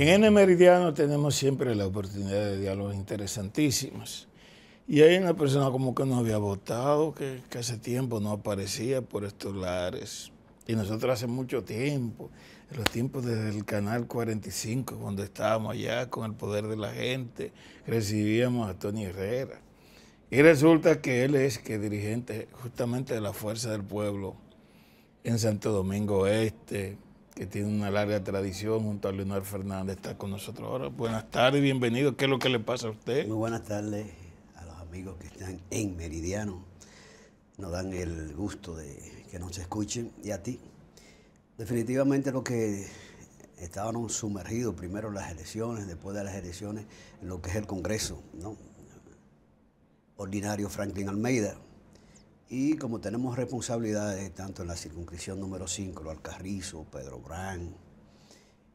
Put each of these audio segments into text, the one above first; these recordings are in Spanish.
En N Meridiano tenemos siempre la oportunidad de diálogos interesantísimos. Y hay una persona como que no había votado, que, hace tiempo no aparecía por estos lares. Y nosotros hace mucho tiempo, en los tiempos desde el Canal 45, cuando estábamos allá con el poder de la gente, recibíamos a Tony Herrera. Y resulta que él es que dirigente justamente de la Fuerza del Pueblo en Santo Domingo Este, que tiene una larga tradición junto a Leonor Fernández, está con nosotros ahora. Buenas tardes, bienvenido. ¿Qué es lo que le pasa a usted? Muy buenas tardes a los amigos que están en Meridiano. Nos dan el gusto de que nos escuchen y a ti. Definitivamente lo que estaban sumergidos primero las elecciones, después de las elecciones, en lo que es el Congreso, ¿no? Ordinario Franklin Almeida, y como tenemos responsabilidades tanto en la circunscripción número 5, lo Alcarrizo, Pedro Brán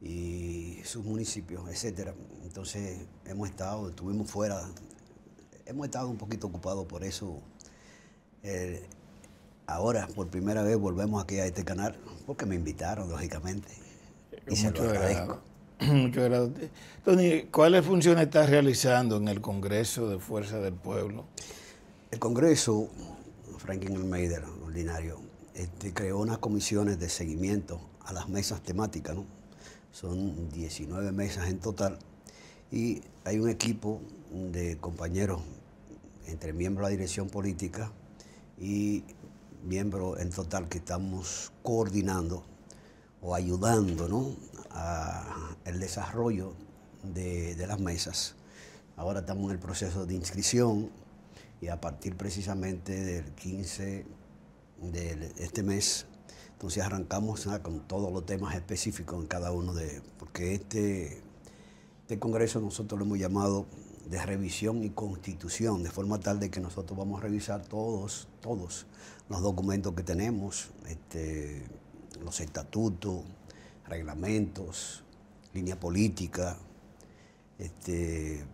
y sus municipios, etcétera, entonces hemos estado, estuvimos fuera, hemos estado un poquito ocupados por eso. Eh, ahora, por primera vez, volvemos aquí a este canal porque me invitaron, lógicamente. Y se lo agradezco. Mucho Tony, ¿cuáles funciones estás realizando en el Congreso de Fuerza del Pueblo? El Congreso Franklin Almeida, ordinario, este, creó unas comisiones de seguimiento a las mesas temáticas, Son 19 mesas en total y hay un equipo de compañeros entre miembros de la dirección política y miembros en total que estamos coordinando o ayudando al desarrollo de las mesas. Ahora estamos en el proceso de inscripción, y a partir precisamente del 15 de este mes, entonces arrancamos ah, con todos los temas específicos en cada uno de ellos. porque este, este, Congreso nosotros lo hemos llamado de revisión y constitución, de forma tal de que nosotros vamos a revisar todos, todos los documentos que tenemos, este, los estatutos, reglamentos, línea política, este,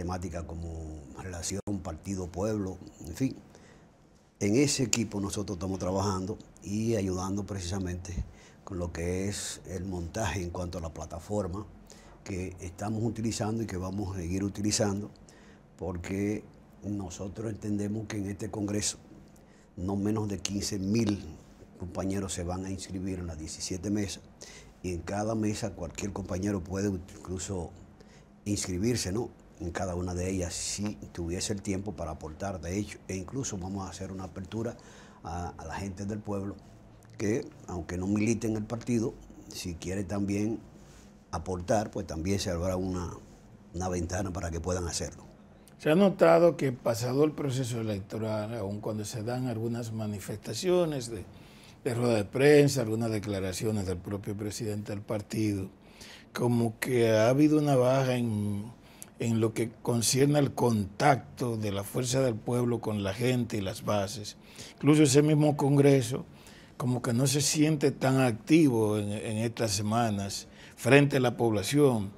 temática como relación. Partido Pueblo, en fin. En ese equipo nosotros estamos trabajando y ayudando precisamente con lo que es el montaje en cuanto a la plataforma que estamos utilizando y que vamos a seguir utilizando porque nosotros entendemos que en este Congreso no menos de 15 mil compañeros se van a inscribir en las 17 mesas y en cada mesa cualquier compañero puede incluso inscribirse, ¿no? en cada una de ellas si tuviese el tiempo para aportar. De hecho, e incluso vamos a hacer una apertura a, la gente del pueblo que, aunque no milite en el partido, si quiere también aportar, pues también se habrá una, ventana para que puedan hacerlo. Se ha notado que pasado el proceso electoral, aun cuando se dan algunas manifestaciones de, de rueda de prensa, algunas declaraciones del propio presidente del partido, como que ha habido una baja en en lo que concierne al contacto de la fuerza del pueblo con la gente y las bases. Incluso ese mismo Congreso como que no se siente tan activo en, estas semanas frente a la población.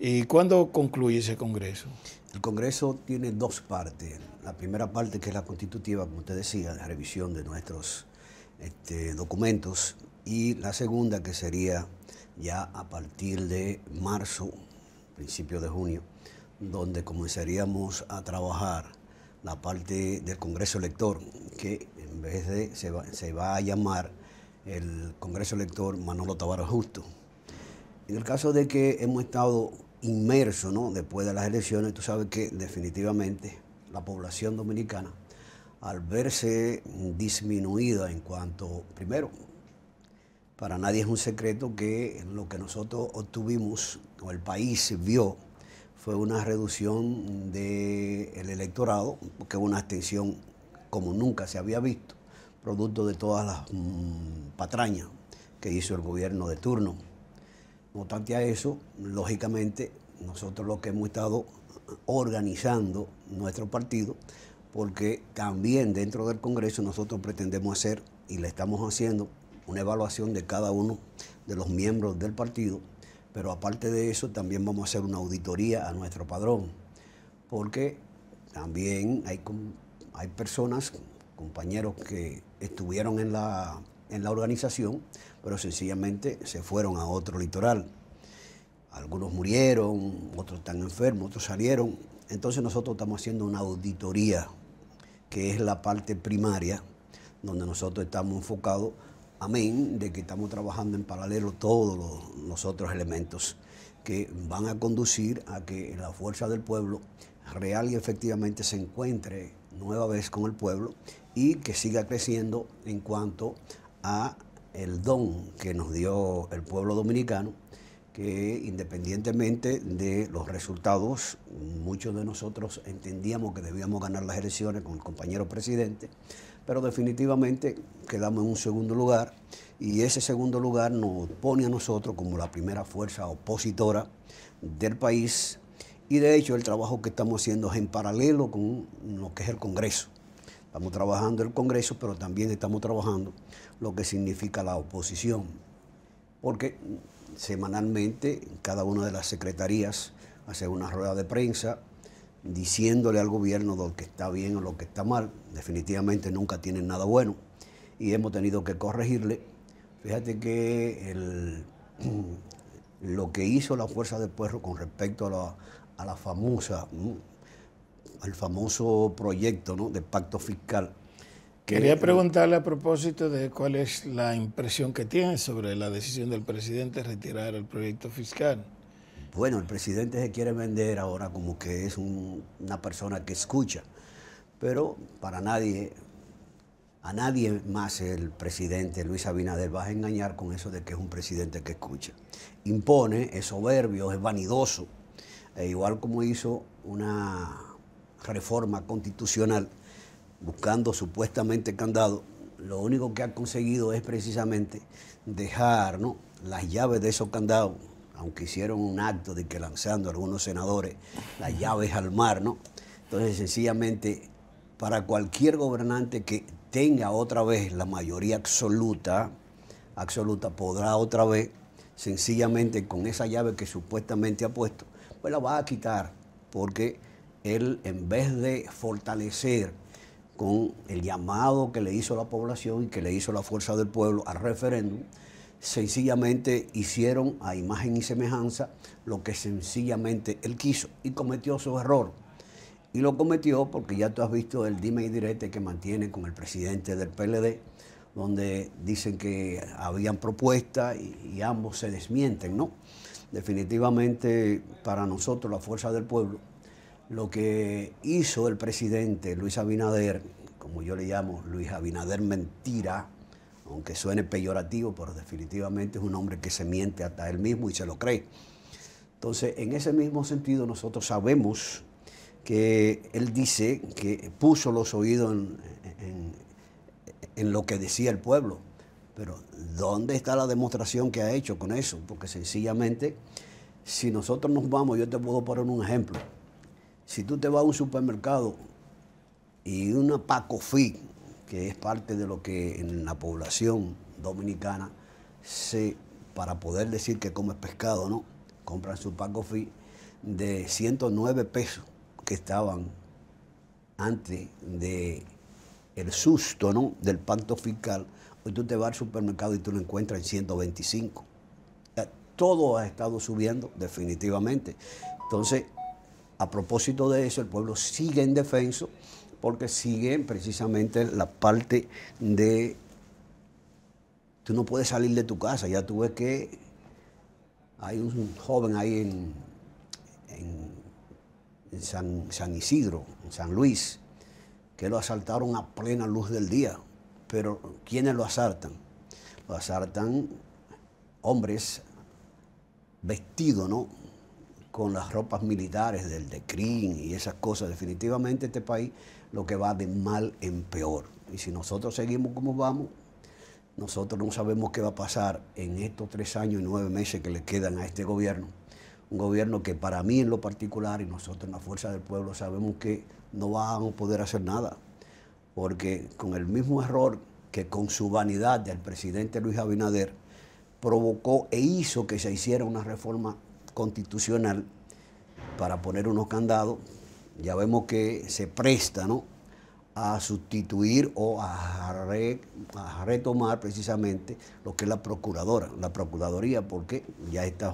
¿Y cuándo concluye ese Congreso? El Congreso tiene dos partes. La primera parte que es la constitutiva, como usted decía, la revisión de nuestros este, documentos. Y la segunda que sería ya a partir de marzo, principio de junio, donde comenzaríamos a trabajar la parte del Congreso Elector, que en vez de se va, a llamar el Congreso Elector Manolo Tavares Justo. En el caso de que hemos estado inmersos después de las elecciones, tú sabes que definitivamente la población dominicana, al verse disminuida en cuanto, primero, para nadie es un secreto que lo que nosotros obtuvimos, o el país vio, fue una reducción del electorado, que una abstención como nunca se había visto, producto de todas las mm, patrañas que hizo el gobierno de turno. No obstante a eso, lógicamente, nosotros lo que hemos estado organizando nuestro partido, porque también dentro del Congreso nosotros pretendemos hacer, y le estamos haciendo, una evaluación de cada uno de los miembros del partido pero aparte de eso, también vamos a hacer una auditoría a nuestro padrón, porque también hay, hay personas, compañeros que estuvieron en la, en la organización, pero sencillamente se fueron a otro litoral. Algunos murieron, otros están enfermos, otros salieron. Entonces nosotros estamos haciendo una auditoría, que es la parte primaria, donde nosotros estamos enfocados amén de que estamos trabajando en paralelo todos los, otros elementos que van a conducir a que la fuerza del pueblo real y efectivamente se encuentre nueva vez con el pueblo y que siga creciendo en cuanto a el don que nos dio el pueblo dominicano que independientemente de los resultados, muchos de nosotros entendíamos que debíamos ganar las elecciones con el compañero presidente, pero definitivamente quedamos en un segundo lugar y ese segundo lugar nos pone a nosotros como la primera fuerza opositora del país y de hecho el trabajo que estamos haciendo es en paralelo con lo que es el Congreso. Estamos trabajando el Congreso, pero también estamos trabajando lo que significa la oposición, porque semanalmente cada una de las secretarías hace una rueda de prensa diciéndole al gobierno lo que está bien o lo que está mal. Definitivamente nunca tienen nada bueno y hemos tenido que corregirle. Fíjate que lo que hizo la Fuerza de Puerro con respecto a la, famosa, al famoso proyecto de pacto fiscal, Quería eh, preguntarle a propósito de cuál es la impresión que tiene sobre la decisión del presidente retirar el proyecto fiscal. Bueno, el presidente se quiere vender ahora como que es una persona que escucha, pero para nadie, a nadie más el presidente Luis Abinader va a engañar con eso de que es un presidente que escucha. Impone, es soberbio, es vanidoso, e igual como hizo una reforma constitucional buscando supuestamente candado, lo único que ha conseguido es precisamente dejar las llaves de esos candados, aunque hicieron un acto de que lanzando algunos senadores las llaves al mar, ¿no? Entonces, sencillamente, para cualquier gobernante que tenga otra vez la mayoría absoluta, absoluta podrá otra vez, sencillamente con esa llave que supuestamente ha puesto, pues la va a quitar, porque él en vez de fortalecer con el llamado que le hizo la población y que le hizo la fuerza del pueblo al referéndum, sencillamente hicieron a imagen y semejanza lo que sencillamente él quiso y cometió su error. Y lo cometió porque ya tú has visto el dime y direte que mantiene con el presidente del PLD, donde dicen que habían propuestas y, y, ambos se desmienten, ¿no? Definitivamente para nosotros, la fuerza del pueblo, lo que hizo el presidente Luis Abinader, como yo le llamo Luis Abinader Mentira, aunque suene peyorativo, pero definitivamente es un hombre que se miente hasta él mismo y se lo cree. Entonces, en ese mismo sentido, nosotros sabemos que él dice que puso los oídos en, en, lo que decía el pueblo. Pero ¿dónde está la demostración que ha hecho con eso? Porque sencillamente, si nosotros nos vamos, yo te puedo poner un ejemplo. Si tú te vas a un supermercado y una pacofi, que es parte de lo que en la población dominicana se, para poder decir que comes pescado, ¿no? Compran su fí de 109 pesos que estaban antes de el susto ¿no? del pacto fiscal, hoy tú te vas al supermercado y tú lo encuentras en 125. Todo ha estado subiendo definitivamente. Entonces, a propósito de eso, el pueblo sigue en defenso porque sigue precisamente la parte de tú no puedes salir de tu casa. Ya tú ves que hay un joven ahí en, San, San, Isidro, en San Luis, que lo asaltaron a plena luz del día. Pero ¿quiénes lo asaltan? Lo asaltan hombres vestidos, ¿no? con las ropas militares del decrín y esas cosas. Definitivamente este país lo que va de mal en peor. Y si nosotros seguimos como vamos, nosotros no sabemos qué va a pasar en estos tres años y nueve meses que le quedan a este gobierno. Un gobierno que para mí en lo particular y nosotros en la Fuerza del Pueblo sabemos que no vamos a poder hacer nada. Porque con el mismo error que con su vanidad del presidente Luis Abinader provocó e hizo que se hiciera una reforma constitucional para poner unos candados, ya vemos que se presta a sustituir o a, retomar precisamente lo que es la procuradora, la procuraduría, porque ya está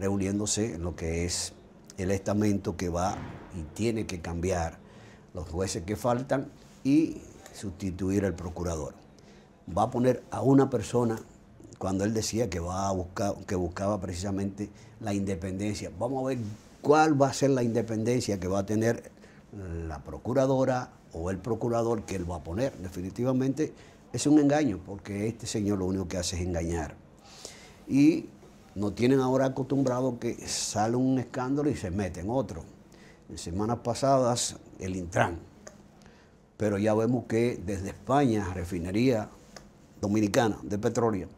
reuniéndose lo que es el estamento que va y tiene que cambiar los jueces que faltan y sustituir al procurador. Va a poner a una persona cuando él decía que, va a buscar, que buscaba precisamente la independencia. Vamos a ver cuál va a ser la independencia que va a tener la procuradora o el procurador que él va a poner. Definitivamente es un engaño, porque este señor lo único que hace es engañar. Y no tienen ahora acostumbrado que sale un escándalo y se mete en otro. En semanas pasadas, el Intran. Pero ya vemos que desde España, refinería dominicana de petróleo,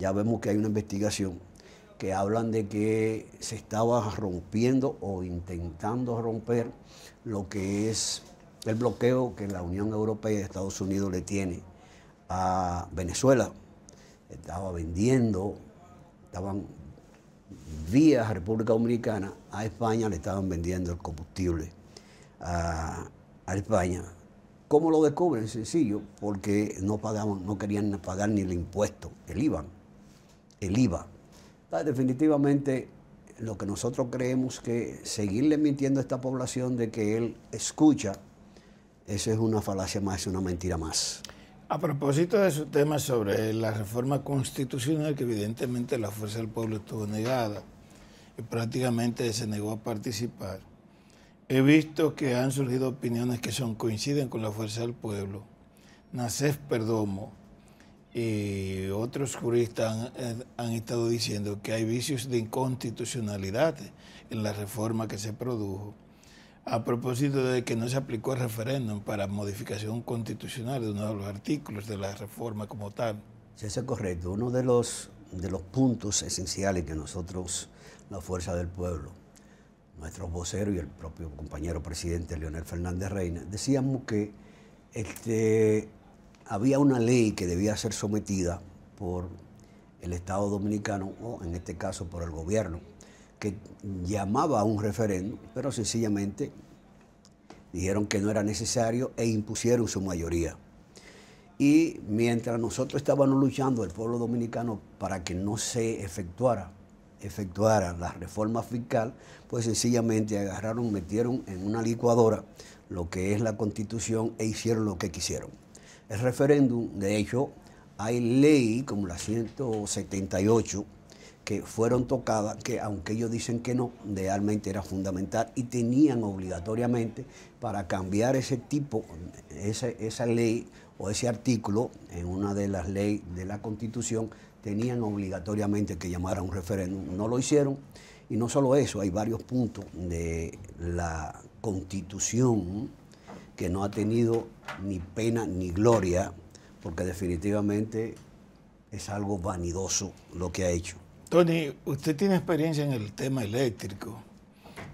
ya vemos que hay una investigación que hablan de que se estaba rompiendo o intentando romper lo que es el bloqueo que la Unión Europea y Estados Unidos le tiene a Venezuela. Estaba vendiendo, estaban vía República Dominicana a España, le estaban vendiendo el combustible a, España. ¿Cómo lo descubren? Sencillo, porque no pagaban, no querían pagar ni el impuesto, el IVA el IVA. Definitivamente lo que nosotros creemos que seguirle mintiendo a esta población de que él escucha, eso es una falacia más, es una mentira más. A propósito de su tema sobre la reforma constitucional, que evidentemente la fuerza del pueblo estuvo negada y prácticamente se negó a participar, he visto que han surgido opiniones que son coinciden con la fuerza del pueblo. Nacef Perdomo, y otros juristas eh, han, estado diciendo que hay vicios de inconstitucionalidad en la reforma que se produjo a propósito de que no se aplicó el referéndum para modificación constitucional de uno de los artículos de la reforma como tal. Si eso es correcto. Uno de los, de los puntos esenciales que nosotros, la Fuerza del Pueblo, nuestro vocero y el propio compañero presidente Leonel Fernández Reina, decíamos que este, había una ley que debía ser sometida por el Estado dominicano, o en este caso por el gobierno, que llamaba a un referéndum, pero sencillamente dijeron que no era necesario e impusieron su mayoría. Y mientras nosotros estábamos luchando, el pueblo dominicano, para que no se efectuara, efectuara la reforma fiscal, pues sencillamente agarraron, metieron en una licuadora lo que es la constitución e hicieron lo que quisieron el referéndum, de hecho, hay ley como la 178 que fueron tocadas, que aunque ellos dicen que no, realmente era fundamental y tenían obligatoriamente para cambiar ese tipo, esa, esa ley o ese artículo en una de las leyes de la Constitución, tenían obligatoriamente que llamar a un referéndum. No lo hicieron y no solo eso, hay varios puntos de la Constitución que no ha tenido ni pena ni gloria, porque definitivamente es algo vanidoso lo que ha hecho. Tony, usted tiene experiencia en el tema eléctrico.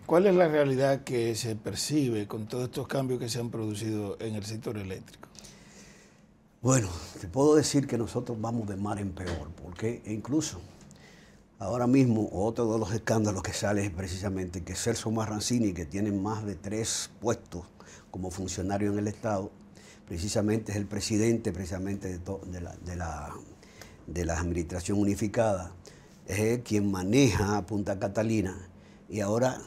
¿Cuál es la realidad que se percibe con todos estos cambios que se han producido en el sector eléctrico? Bueno, te puedo decir que nosotros vamos de mar en peor, porque incluso Ahora mismo, otro de los escándalos que sale es precisamente que Celso Marrancini, que tiene más de tres puestos como funcionario en el Estado, precisamente es el presidente precisamente de, la, de, la, Administración Unificada, es quien maneja Punta Catalina y ahora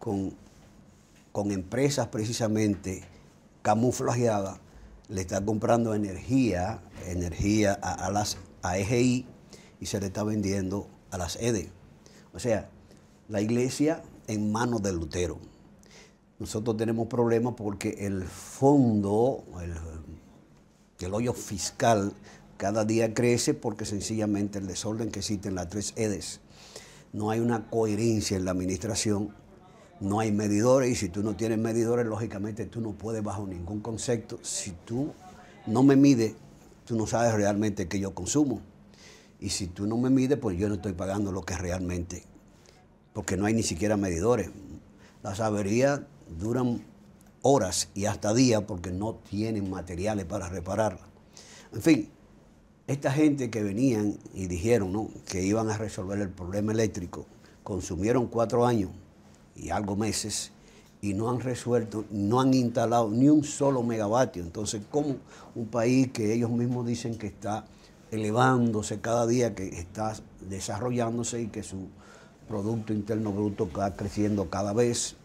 con, con empresas precisamente camuflajeadas le está comprando energía, energía a, las AEGI y se le está vendiendo a las EDES, O sea, la iglesia en manos de Lutero. Nosotros tenemos problemas porque el fondo, el, el hoyo fiscal, cada día crece porque sencillamente el desorden que existe en las tres edes. No hay una coherencia en la administración, no hay medidores y si tú no tienes medidores, lógicamente tú no puedes bajo ningún concepto. Si tú no me mides, tú no sabes realmente qué yo consumo. Y si tú no me mides, pues yo no estoy pagando lo que realmente, porque no hay ni siquiera medidores. Las averías duran horas y hasta días porque no tienen materiales para repararlas. En fin, esta gente que venían y dijeron que iban a resolver el problema eléctrico, consumieron cuatro años y algo meses y no han resuelto, no han instalado ni un solo megavatio. Entonces, ¿cómo un país que ellos mismos dicen que está elevándose cada día, que está desarrollándose y que su Producto Interno Bruto está creciendo cada vez.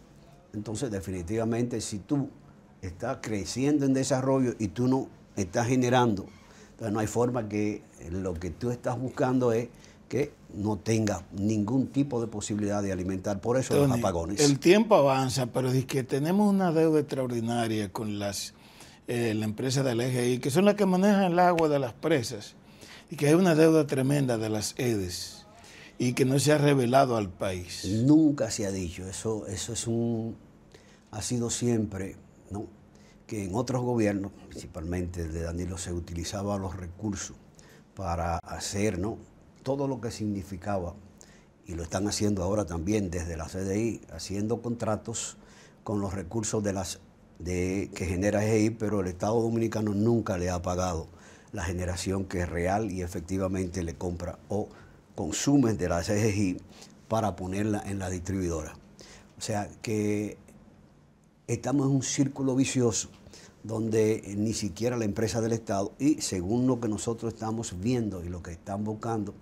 Entonces, definitivamente, si tú estás creciendo en desarrollo y tú no estás generando, entonces no hay forma que lo que tú estás buscando es que no tenga ningún tipo de posibilidad de alimentar. Por eso los apagones. El tiempo avanza, pero es que tenemos una deuda extraordinaria con las eh, la empresa del EGI, que son las que manejan el agua de las presas y que hay una deuda tremenda de las EDES y que no se ha revelado al país. Nunca se ha dicho, eso, eso es un, ha sido siempre, ¿no? que en otros gobiernos, principalmente de Danilo, se utilizaba los recursos para hacer todo lo que significaba, y lo están haciendo ahora también desde la CDI, haciendo contratos con los recursos de las, de, que genera EGI pero el Estado Dominicano nunca le ha pagado la generación que es real y efectivamente le compra o consume de la CGI para ponerla en la distribuidora. O sea que estamos en un círculo vicioso donde ni siquiera la empresa del Estado y según lo que nosotros estamos viendo y lo que están buscando,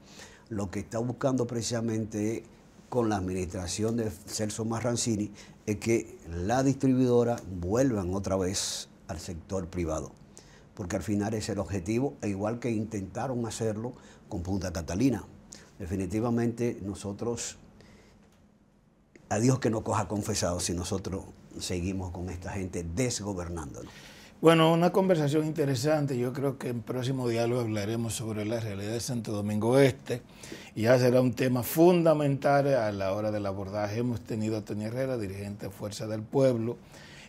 lo que está buscando precisamente con la administración de Celso Marrancini es que la distribuidora vuelvan otra vez al sector privado porque al final es el objetivo, e igual que intentaron hacerlo con Punta Catalina. Definitivamente nosotros, a Dios que no coja confesado, si nosotros seguimos con esta gente desgobernándonos. Bueno, una conversación interesante. Yo creo que en próximo diálogo hablaremos sobre la realidad de Santo Domingo Este. Y ya será un tema fundamental a la hora del abordaje. Hemos tenido a Tony Herrera, dirigente de Fuerza del Pueblo.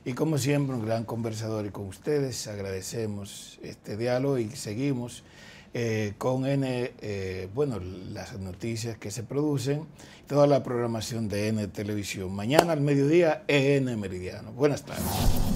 Y como siempre, un gran conversador. Y con ustedes agradecemos este diálogo y seguimos eh, con N, eh, bueno, las noticias que se producen, toda la programación de N Televisión. Mañana al mediodía, e N Meridiano. Buenas tardes.